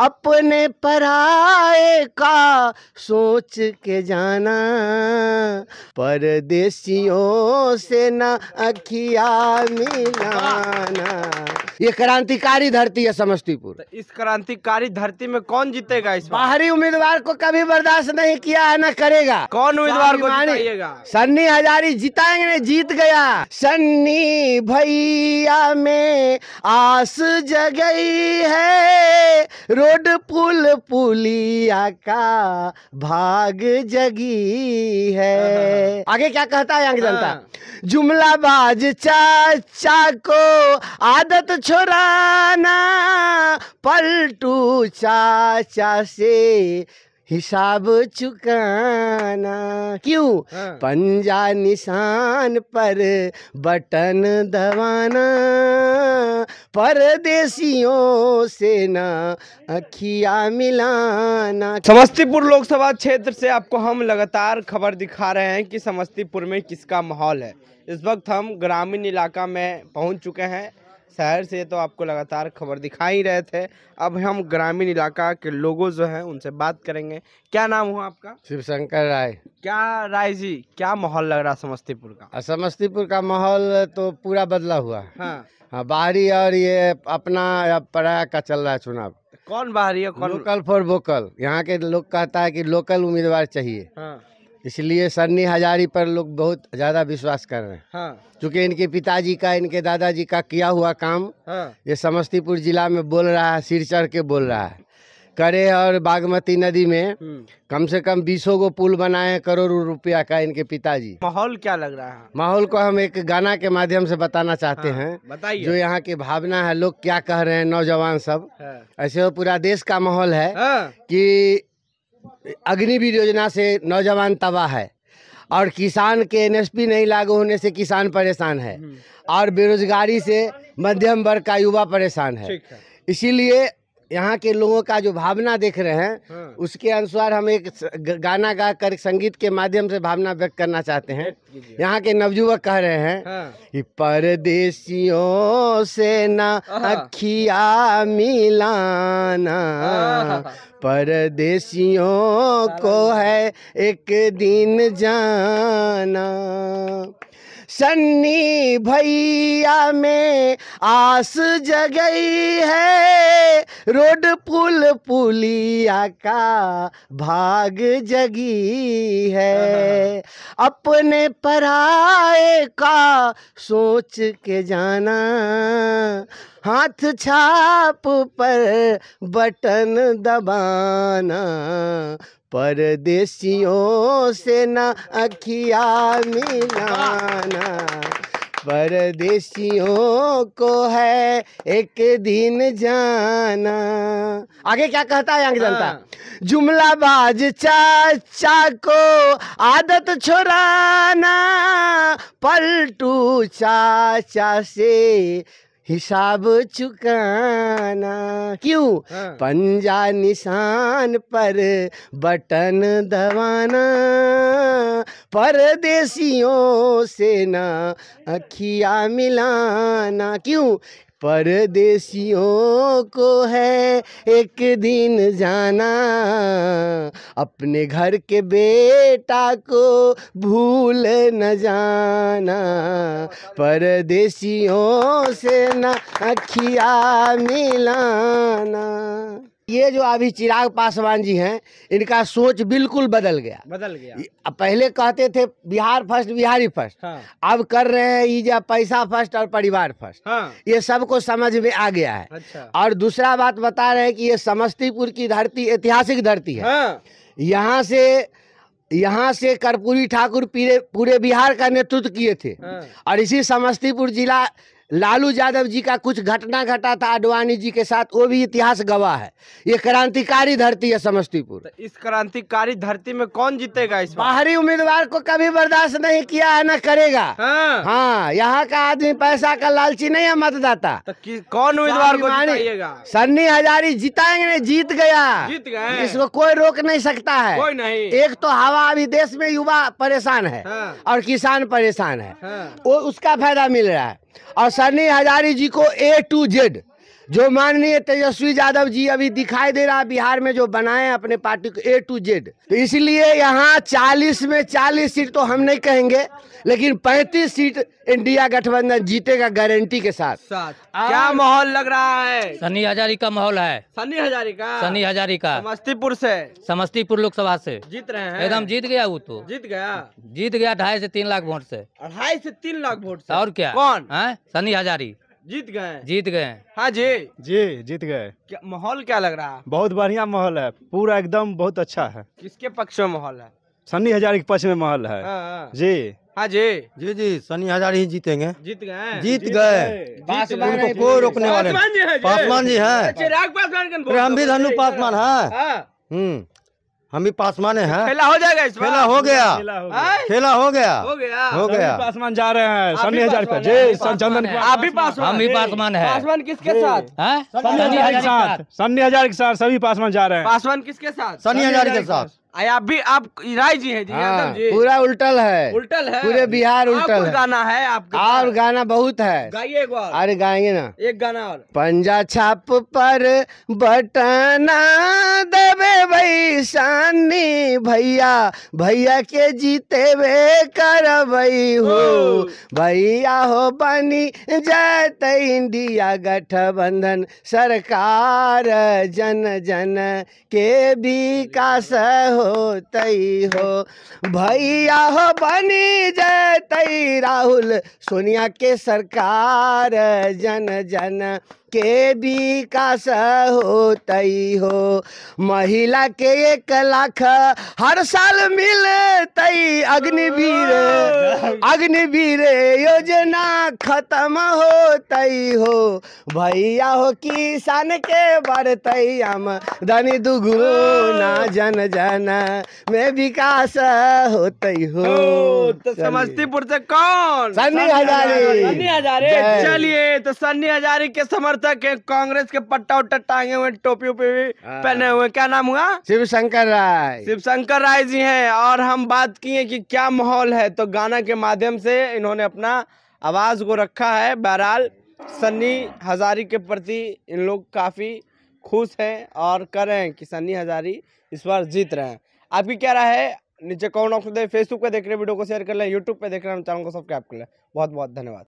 अपने पराए का सोच के जाना परदेशियों से ना अखिया मिलाना ये क्रांतिकारी धरती है समस्तीपुर तो इस क्रांतिकारी धरती में कौन जीतेगा इस बाहरी उम्मीदवार को कभी बर्दाश्त नहीं किया है ना करेगा कौन उम्मीदवार को जीतेगा सन्नी हजारी जिताएंगे जीत गया सन्नी भैया में आस जगई है रोड पुल पुलिया का भाग जगी है हाँ, हाँ, हाँ। आगे क्या कहता है यहाँ जनता बाज चाचा को आदत छोड़ाना पलटू चाचा से हिसाब चुकाना क्यों हाँ। पंजा निशान पर बटन दबाना परदेशियों से ना अखिया मिलाना समस्तीपुर लोकसभा क्षेत्र से आपको हम लगातार खबर दिखा रहे हैं कि समस्तीपुर में किसका माहौल है इस वक्त हम ग्रामीण इलाका में पहुंच चुके हैं शहर से तो आपको लगातार खबर दिखा ही रहे थे अब हम ग्रामीण इलाका के लोगों जो हैं उनसे बात करेंगे क्या नाम हुआ आपका शिवशंकर राय क्या राय जी क्या माहौल लग रहा समस्तीपुर का समस्तीपुर का माहौल तो पूरा बदला हुआ हाँ हाँ बाहरी और ये अपना पराया का चल रहा है चुनाव कौन बाहरी है कौन लोकल फॉर वोकल यहाँ के लोग कहता है कि लोकल उम्मीदवार चाहिए हाँ इसलिए सन्नी हजारी पर लोग बहुत ज़्यादा विश्वास कर रहे हैं हाँ। क्योंकि इनके पिताजी का इनके दादाजी का किया हुआ काम हाँ। ये समस्तीपुर जिला में बोल रहा है सिर चढ़ के बोल रहा है करे और बागमती नदी में हम्म। कम से कम बीसों को पुल बनाए करोड़ों रुपया का इनके पिताजी माहौल क्या लग रहा है माहौल को हम एक गाना के माध्यम से बताना चाहते हाँ, हैं बताइए जो यहाँ की भावना है लोग क्या कह रहे हैं नौजवान सब है। हाँ। ऐसे पूरा देश का माहौल है हाँ। कि अग्निवीर योजना से नौजवान तबाह है और किसान के एनएसपी नहीं लागू होने से किसान परेशान है हम्म। और बेरोजगारी से मध्यम वर्ग का युवा परेशान है इसीलिए यहाँ के लोगों का जो भावना देख रहे हैं हाँ। उसके अनुसार हम एक गाना गा कर संगीत के माध्यम से भावना व्यक्त करना चाहते हैं यहाँ के नवयुवक कह रहे हैं हाँ। कि परदेशियों से ना अखिया मिलाना परदेशियों को है एक दिन जाना सन्नी भैया में आस जगई है रोड पुल पुलिया का भाग जगी है अपने पराए का सोच के जाना हाथ छाप पर बटन दबाना परदेशियों से ना अखिया मिलाना परदेशियों को है एक दिन जाना आगे क्या कहता है यंग जनता हाँ। जुमलाबाज चाचा को आदत छोड़ाना पलटू चाचा से हिसाब चुकाना क्यों हाँ। पंजा निशान पर बटन दबाना परदेसियों से ना अखिया मिलाना क्यों परदेसियों को है एक दिन जाना अपने घर के बेटा को भूल न जाना परदेसियों से न अखिया मिलाना ये जो अभी चिराग पासवान जी हैं इनका सोच बिल्कुल बदल गया बदल गया पहले कहते थे बिहार फर्स्ट बिहारी फर्स्ट हाँ। अब कर रहे हैं ये जो पैसा फर्स्ट और परिवार फर्स्ट हाँ। ये सबको समझ में आ गया है अच्छा। और दूसरा बात बता रहे हैं कि ये समस्तीपुर की धरती ऐतिहासिक धरती है हाँ। यहाँ से यहाँ से कर्पूरी ठाकुर पूरे बिहार का नेतृत्व किए थे हाँ। और इसी समस्तीपुर जिला लालू यादव जी का कुछ घटना घटा था आडवाणी जी के साथ वो भी इतिहास गवाह है ये क्रांतिकारी धरती है समस्तीपुर तो इस क्रांतिकारी धरती में कौन जीतेगा इस बाहरी उम्मीदवार को कभी बर्दाश्त नहीं किया है न करेगा हाँ, हाँ यहाँ का आदमी पैसा का लालची नहीं है मतदाता तो कौन उम्मीदवार को सन्नी हजारी जिताएंगे जीत गया जीत गए इसको कोई रोक नहीं सकता है कोई नहीं एक तो हवा अभी देश में युवा परेशान है हाँ। और किसान परेशान है हाँ। वो उसका फायदा मिल रहा है और सनी हजारी जी को ए टू जेड जो माननीय तेजस्वी यादव जी अभी दिखाई दे रहा है बिहार में जो बनाए अपने पार्टी को ए टू जेड तो इसलिए यहाँ 40 में 40 सीट तो हम नहीं कहेंगे लेकिन 35 सीट इंडिया गठबंधन जीतेगा गारंटी के साथ साथ क्या माहौल लग रहा है सनी हजारी का माहौल है सनी हजारी का सनी हजारी का समस्तीपुर से समस्तीपुर लोकसभा से जीत रहे हैं एकदम जीत गया वो तो जीत गया जीत गया ढाई से तीन लाख वोट से ढाई से तीन लाख वोट और क्या कौन है हाँ? सनी हजारी जीत गए जीत गए हाँ जी जी जीत गए क्या माहौल क्या लग रहा है बहुत बढ़िया माहौल है पूरा एकदम बहुत अच्छा है किसके पक्ष में माहौल है सन्नी हजारी के पक्ष में माहौल है हाँ, हाँ। जी हाँ जी जी जी सनी हजार ही जीतेंगे जीत गए जीत गए उनको कोई रोकने वाले पासवान जी है हम भी अच्छा, धनु पासवान है हाँ। हम्म। हम भी पासमान है हाँ? खेला हो जाएगा इस खेला हो गया खेला हो गया हो गया हो गया पासवान जा रहे हैं सन्नी हजार चंदन आप भी पासवान हम भी पासमान है पासमान किसके साथ हाँ? सन्नी हजार के साथ सन्नी हजार के साथ सभी पासवान जा रहे हैं पासवान किसके साथ सन्नी हजार के साथ आप भी आप राय जी हैं जी हाँ, जी पूरा उल्टल है उल्टल है पूरे बिहार उल्टल है गाना है आपका और गाना बहुत है गाइए एक बार अरे गाएंगे ना एक गाना और पंजा छाप पर बटना देवे भाई शानी भैया भैया के जीते वे कर भाई हो भैया हो बनी जाते इंडिया गठबंधन सरकार जन जन के विकास हो तई हो भैया हो बनी जय तई राहुल सोनिया के सरकार जन जन के विकास हो तई हो महिला के एक लाख हर साल मिल तई अग्निवीर अग्निवीर योजना खत्म हो तई हो भैया हो किसान के हम धनी दुगुना जन जन मैं विकास होते हो तो समस्तीपुर से कौन सन्नी हजारी सन्नी हजारी चलिए तो सन्नी हजारी के समर्थक है कांग्रेस के पट्टा उट्टा टांगे हुए टोपी उपी भी हाँ। पहने हुए क्या नाम हुआ शिव शंकर राय शिव शंकर राय जी हैं और हम बात किए कि क्या माहौल है तो गाना के माध्यम से इन्होंने अपना आवाज को रखा है बहरहाल सन्नी हजारी के प्रति इन लोग काफी खुश हैं और कर रहे हैं कि सन्नी हजारी इस बार जीत रहे हैं आपकी क्या राय है नीचे कौन ऑप्शन दे फेसबुक पे देख रहे हैं वीडियो को शेयर कर लें यूट्यूब पे देख रहे हैं चैनल को सब्सक्राइब कर लें बहुत बहुत धन्यवाद